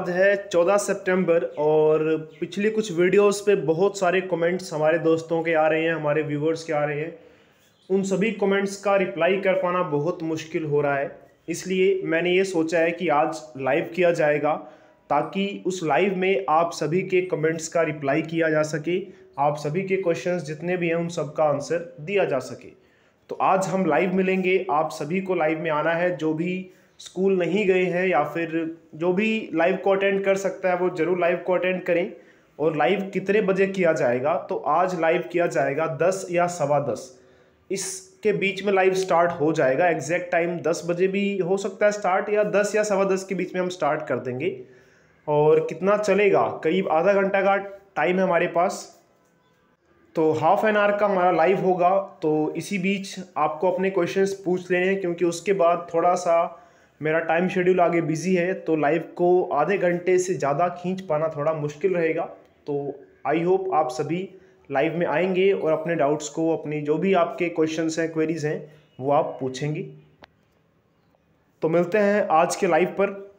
आज है 14 सितंबर और पिछली कुछ वीडियोस पे बहुत सारे कमेंट्स हमारे दोस्तों के आ रहे हैं हमारे व्यूवर्स के आ रहे हैं उन सभी कमेंट्स का रिप्लाई कर पाना बहुत मुश्किल हो रहा है इसलिए मैंने ये सोचा है कि आज लाइव किया जाएगा ताकि उस लाइव में आप सभी के कमेंट्स का रिप्लाई किया जा सके आप सभी के क्वेश्चंस जितने भी हैं उन सब का आंसर दिया जा सके तो आज हम लाइव मिलेंगे आप सभी को लाइव में आना है जो भी स्कूल नहीं गए हैं या फिर जो भी लाइव को अटेंड कर सकता है वो ज़रूर लाइव को अटेंड करें और लाइव कितने बजे किया जाएगा तो आज लाइव किया जाएगा दस या सवा दस इसके बीच में लाइव स्टार्ट हो जाएगा एग्जैक्ट टाइम दस बजे भी हो सकता है स्टार्ट या दस या सवा दस के बीच में हम स्टार्ट कर देंगे और कितना चलेगा करीब आधा घंटा का टाइम है हमारे पास तो हाफ एन आवर का हमारा लाइव होगा तो इसी बीच आपको अपने क्वेश्चंस पूछ लेने हैं क्योंकि उसके बाद थोड़ा सा मेरा टाइम शेड्यूल आगे बिजी है तो लाइव को आधे घंटे से ज़्यादा खींच पाना थोड़ा मुश्किल रहेगा तो आई होप आप सभी लाइव में आएंगे और अपने डाउट्स को अपनी जो भी आपके क्वेश्चंस हैं क्वेरीज हैं वो आप पूछेंगे तो मिलते हैं आज के लाइव पर